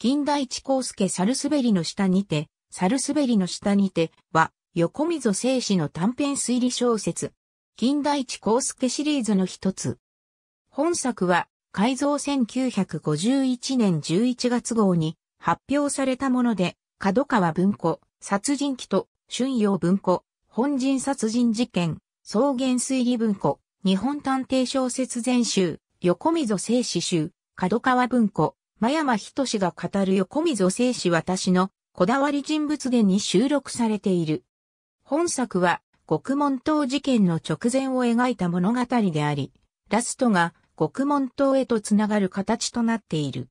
金大地光介サルスベリの下にて、サルスベリの下にては、横溝正史の短編推理小説、金大地光介シリーズの一つ。本作は、改造1951年11月号に発表されたもので、角川文庫、殺人鬼と、春陽文庫、本人殺人事件、草原推理文庫、日本探偵小説全集、横溝正史集、角川文庫、真山仁が語る横溝正史私のこだわり人物伝に収録されている。本作は、獄門島事件の直前を描いた物語であり、ラストが獄門島へとつながる形となっている。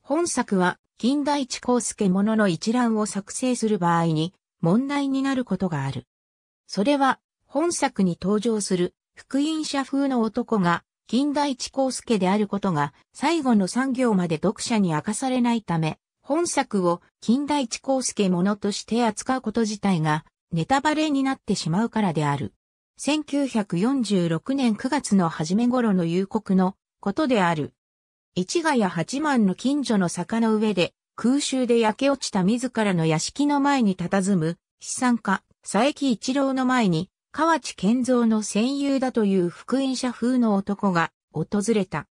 本作は、近代地光介者のの一覧を作成する場合に問題になることがある。それは、本作に登場する福音者風の男が金田一光介であることが最後の産業まで読者に明かされないため、本作を金田一光介ものとして扱うこと自体がネタバレになってしまうからである。1946年9月の初め頃の夕刻のことである。市ヶ谷八幡の近所の坂の上で空襲で焼け落ちた自らの屋敷の前に佇む資産家佐伯一郎の前に河内健三の戦友だという福音者風の男が訪れた。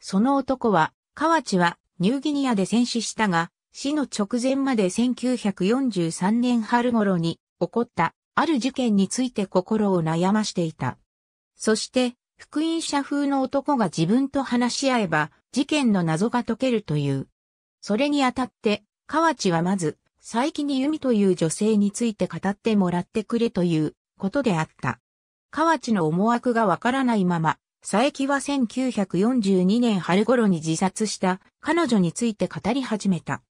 その男は、河内はニューギニアで戦死したが、死の直前まで1943年春頃に起こったある事件について心を悩ましていた。そして、福音者風の男が自分と話し合えば、事件の謎が解けるという。それにあたって、河内はまず、佐伯に海という女性について語ってもらってくれということであった。河内の思惑がわからないまま、佐伯は1942年春頃に自殺した彼女について語り始めた。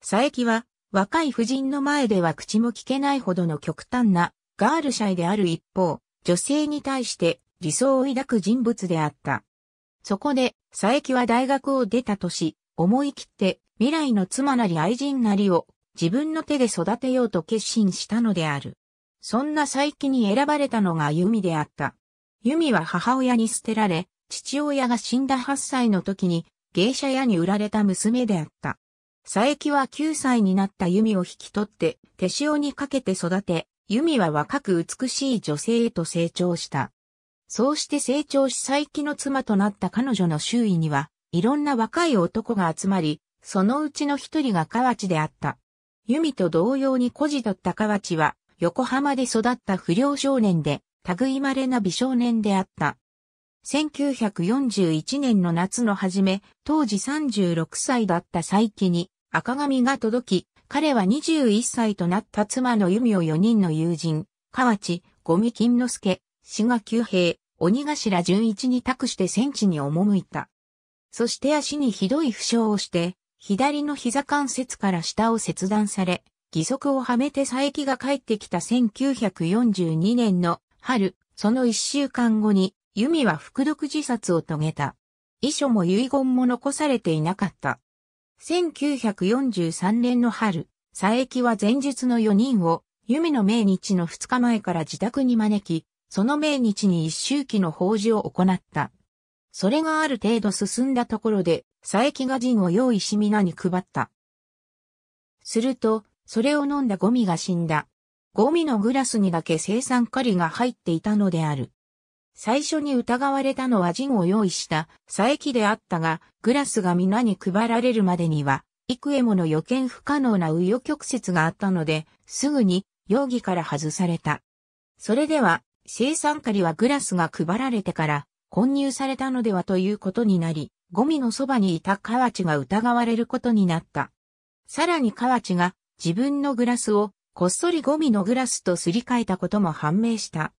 佐伯は若い夫人の前では口も聞けないほどの極端なガールシャイである一方、女性に対して理想を抱く人物であった。そこで佐伯は大学を出た年、思い切って未来の妻なり愛人なりを自分の手で育てようと決心したのである。そんな佐伯に選ばれたのが弓であった。弓は母親に捨てられ、父親が死んだ8歳の時に芸者屋に売られた娘であった。佐伯は9歳になった弓を引き取って、手塩にかけて育て、弓は若く美しい女性へと成長した。そうして成長し佐伯の妻となった彼女の周囲には、いろんな若い男が集まり、そのうちの一人が河内であった。弓と同様に孤児だった河内は、横浜で育った不良少年で、類まれな美少年であった。1941年の夏の初め、当時36歳だった佐伯に赤髪が届き、彼は21歳となった妻の弓を4人の友人、河内、五味金之助、志賀九平、鬼頭純一に託して戦地に赴いた。そして足にひどい負傷をして、左の膝関節から下を切断され、義足をはめて佐伯が帰ってきた1942年の春、その一週間後に、由美は服毒自殺を遂げた。遺書も遺言も残されていなかった。1943年の春、佐伯は前述の4人を、由美の命日の2日前から自宅に招き、その命日に一周期の法事を行った。それがある程度進んだところで、佐伯が陣を用意し皆に配った。すると、それを飲んだゴミが死んだ。ゴミのグラスにだけ生産カリが入っていたのである。最初に疑われたのはジンを用意した佐伯であったが、グラスが皆に配られるまでには、幾重もの予見不可能な紆余曲折があったので、すぐに容疑から外された。それでは、生産カリはグラスが配られてから、混入されたのではということになり、ゴミのそばにいた河内が疑われることになった。さらに河内が自分のグラスをこっそりゴミのグラスとすり替えたことも判明した。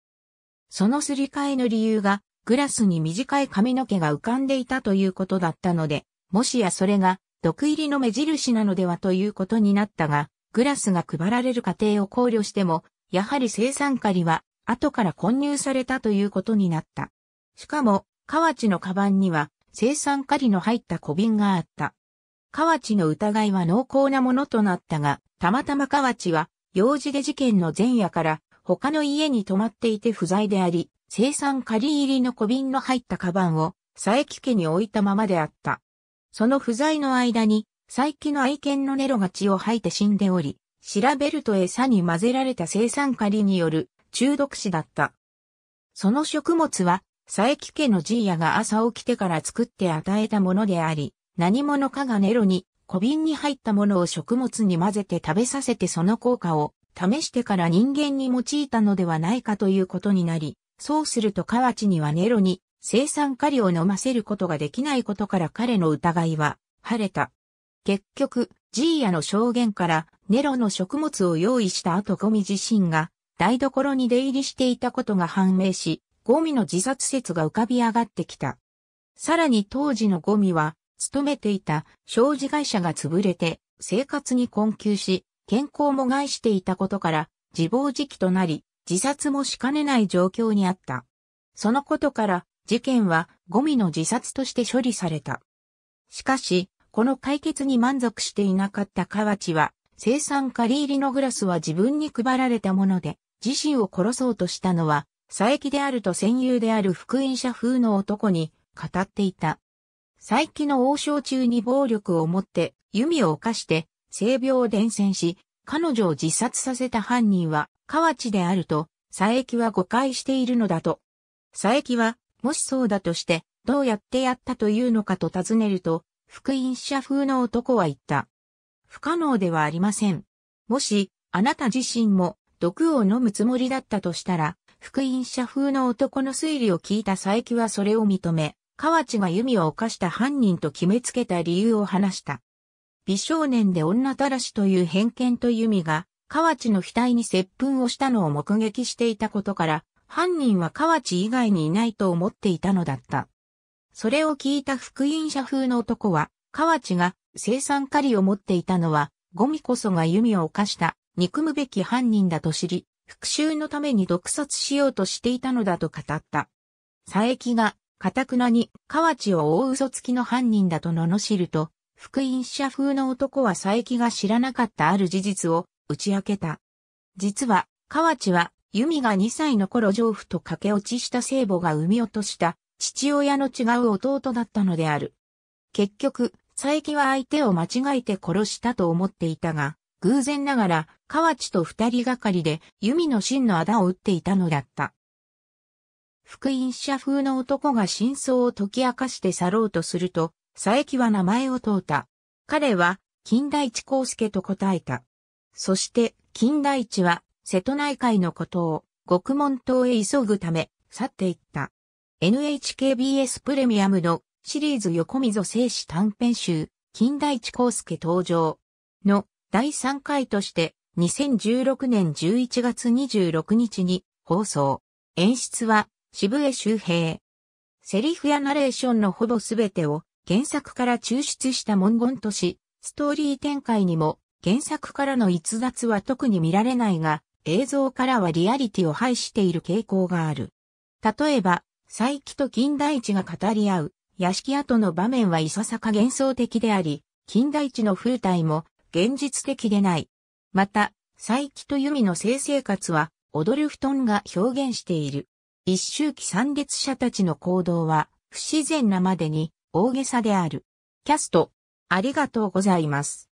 そのすり替えの理由が、グラスに短い髪の毛が浮かんでいたということだったので、もしやそれが毒入りの目印なのではということになったが、グラスが配られる過程を考慮しても、やはり生産カリは後から混入されたということになった。しかも、河内のカバンには生産カリの入った小瓶があった。河内の疑いは濃厚なものとなったが、たまたま河内は、用事で事件の前夜から、他の家に泊まっていて不在であり、生産仮入りの小瓶の入ったカバンを、佐伯家に置いたままであった。その不在の間に、佐伯の愛犬のネロが血を吐いて死んでおり、調べると餌に混ぜられた生産仮による中毒死だった。その食物は、佐伯家のじいやが朝起きてから作って与えたものであり、何者かがネロに小瓶に入ったものを食物に混ぜて食べさせてその効果を試してから人間に用いたのではないかということになり、そうすると河内にはネロに生産カリを飲ませることができないことから彼の疑いは晴れた。結局、ジーヤの証言からネロの食物を用意した後ゴミ自身が台所に出入りしていたことが判明し、ゴミの自殺説が浮かび上がってきた。さらに当時のゴミは勤めていた障子会社が潰れて生活に困窮し、健康も害していたことから自暴自棄となり、自殺もしかねない状況にあった。そのことから事件はゴミの自殺として処理された。しかし、この解決に満足していなかった河内は、生産借入りのグラスは自分に配られたもので、自身を殺そうとしたのは、佐伯であると戦友である福音者風の男に語っていた。再起の王将中に暴力を持って弓を犯して性病を伝染し、彼女を自殺させた犯人は河内であると、佐伯は誤解しているのだと。佐伯は、もしそうだとして、どうやってやったというのかと尋ねると、福音者風の男は言った。不可能ではありません。もし、あなた自身も毒を飲むつもりだったとしたら、福音者風の男の推理を聞いた佐伯はそれを認め、河内が弓を犯した犯人と決めつけた理由を話した。美少年で女たらしという偏見と弓が、河内の額に接吻をしたのを目撃していたことから、犯人は河内以外にいないと思っていたのだった。それを聞いた福音者風の男は、河内が生産狩りを持っていたのは、ゴミこそが弓を犯した憎むべき犯人だと知り、復讐のために毒殺しようとしていたのだと語った。佐伯がかたくなに、河内を大嘘つきの犯人だと罵ると、福音者風の男は佐伯が知らなかったある事実を打ち明けた。実は、河内は、由美が2歳の頃丈夫と駆け落ちした聖母が産み落とした父親の違う弟だったのである。結局、佐伯は相手を間違えて殺したと思っていたが、偶然ながら、河内と二人がかりで、由美の真の仇を打っていたのだった。福音者風の男が真相を解き明かして去ろうとすると、佐伯は名前を問うた。彼は、金大地康介と答えた。そして、金大地は、瀬戸内海のことを、獄門島へ急ぐため、去っていった。NHKBS プレミアムのシリーズ横溝静止短編集、金大地康介登場の第3回として、2016年11月26日に放送。演出は渋江周平。セリフやナレーションのほぼすべてを原作から抽出した文言とし、ストーリー展開にも原作からの逸脱は特に見られないが、映像からはリアリティを排している傾向がある。例えば、佐伯と金田一が語り合う、屋敷跡の場面はいささか幻想的であり、金田一の風体も現実的でない。また、佐伯と弓の性生活は、踊る布団が表現している。一周期参列者たちの行動は不自然なまでに大げさである。キャスト、ありがとうございます。